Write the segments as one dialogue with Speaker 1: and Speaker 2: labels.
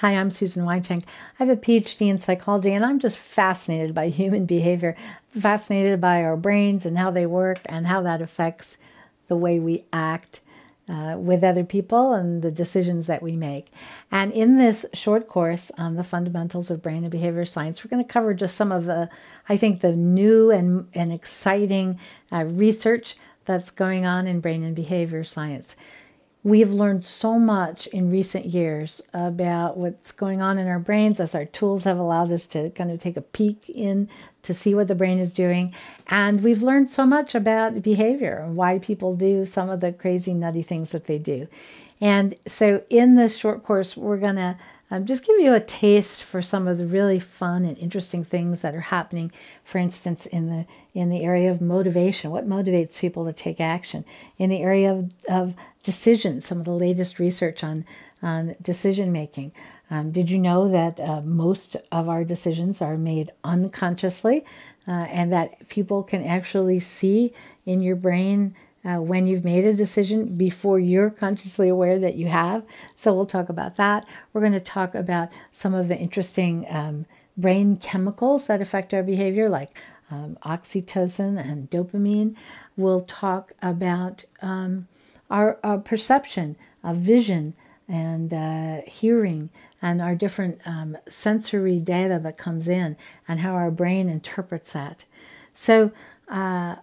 Speaker 1: Hi, I'm Susan Weichenk. I have a PhD in psychology and I'm just fascinated by human behavior, fascinated by our brains and how they work and how that affects the way we act uh, with other people and the decisions that we make. And in this short course on the fundamentals of brain and behavior science, we're going to cover just some of the, I think, the new and, and exciting uh, research that's going on in brain and behavior science we have learned so much in recent years about what's going on in our brains as our tools have allowed us to kind of take a peek in to see what the brain is doing. And we've learned so much about behavior and why people do some of the crazy, nutty things that they do. And so, in this short course, we're going to um, just give you a taste for some of the really fun and interesting things that are happening for instance in the in the area of motivation what motivates people to take action in the area of, of decisions some of the latest research on on decision making um, did you know that uh, most of our decisions are made unconsciously uh, and that people can actually see in your brain uh, when you've made a decision before you're consciously aware that you have. So we'll talk about that. We're going to talk about some of the interesting um, brain chemicals that affect our behavior, like um, oxytocin and dopamine. We'll talk about um, our, our, perception, our vision, and uh, hearing, and our different um, sensory data that comes in, and how our brain interprets that. So, uh,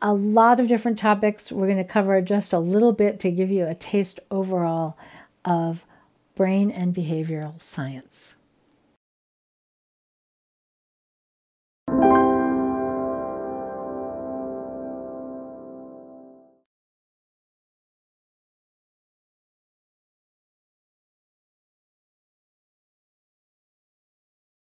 Speaker 1: a lot of different topics. We're going to cover just a little bit to give you a taste overall of brain and behavioral science.